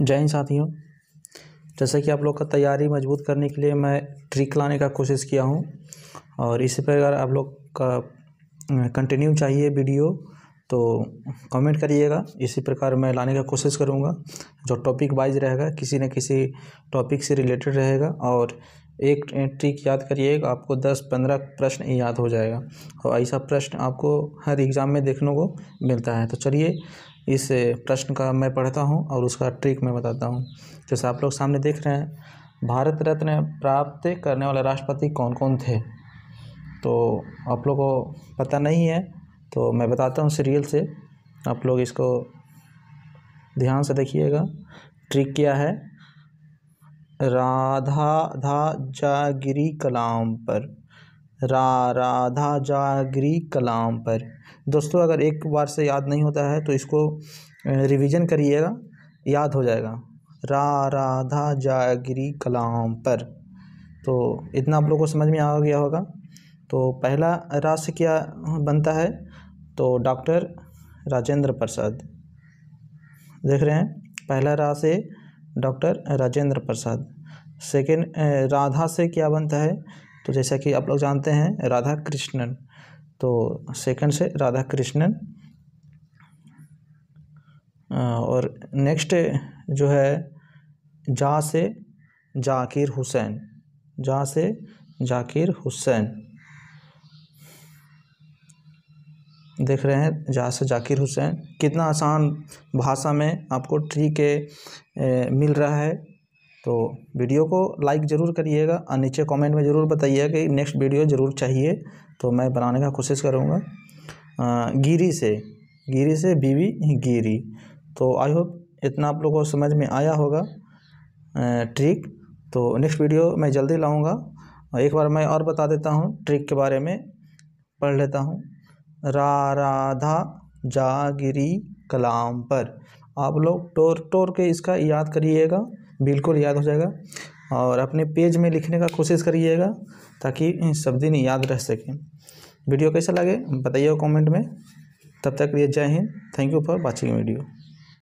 जय हिंद साथियों जैसे कि आप लोग का तैयारी मजबूत करने के लिए मैं ट्रिक लाने का कोशिश किया हूँ और इसी पर अगर आप लोग का कंटिन्यू चाहिए वीडियो तो कमेंट करिएगा इसी प्रकार मैं लाने का कोशिश करूंगा जो टॉपिक वाइज रहेगा किसी न किसी टॉपिक से रिलेटेड रहेगा और एक ट्रिक याद करिएगा आपको दस पंद्रह प्रश्न याद हो जाएगा और ऐसा प्रश्न आपको हर एग्ज़ाम में देखने को मिलता है तो चलिए इस प्रश्न का मैं पढ़ता हूँ और उसका ट्रिक मैं बताता हूँ जैसे आप लोग सामने देख रहे हैं भारत रत्न प्राप्त करने वाले राष्ट्रपति कौन कौन थे तो आप लोगों को पता नहीं है तो मैं बताता हूँ सीरियल से आप लोग इसको ध्यान से देखिएगा ट्रिक क्या है राधा धा जागिरी कलाम पर रा राधा जागिरी कलाम पर दोस्तों अगर एक बार से याद नहीं होता है तो इसको रिवीजन करिएगा याद हो जाएगा रा राधा जागिरी कलाम पर तो इतना आप लोगों को समझ में आ गया होगा तो पहला रा से क्या बनता है तो डॉक्टर राजेंद्र प्रसाद देख रहे हैं पहला रा से डॉक्टर राजेंद्र प्रसाद सेकेंड राधा से क्या बनता है तो जैसा कि आप लोग जानते हैं राधा कृष्णन तो सेकंड से राधा कृष्णन और नेक्स्ट जो है जा से जाकिर हुसैन जा से जाकिर हुसैन देख रहे हैं जा से जाकिर हुसैन कितना आसान भाषा में आपको ट्री के मिल रहा है तो वीडियो को लाइक ज़रूर करिएगा और नीचे कमेंट में ज़रूर बताइएगा कि नेक्स्ट वीडियो ज़रूर चाहिए तो मैं बनाने का कोशिश करूँगा गिरी से गिरी से बीवी गिरी तो आई होप इतना आप लोगों को समझ में आया होगा ट्रिक तो नेक्स्ट वीडियो मैं जल्दी लाऊँगा एक बार मैं और बता देता हूँ ट्रिक के बारे में पढ़ लेता हूँ रा राधा जागिरी कलाम पर आप लोग टोर टोर के इसका याद करिएगा बिल्कुल याद हो जाएगा और अपने पेज में लिखने का कोशिश करिएगा ताकि सब दिन याद रह सकें वीडियो कैसा लगे बताइए कमेंट में तब तक लिए जय हिंद thank you for watching video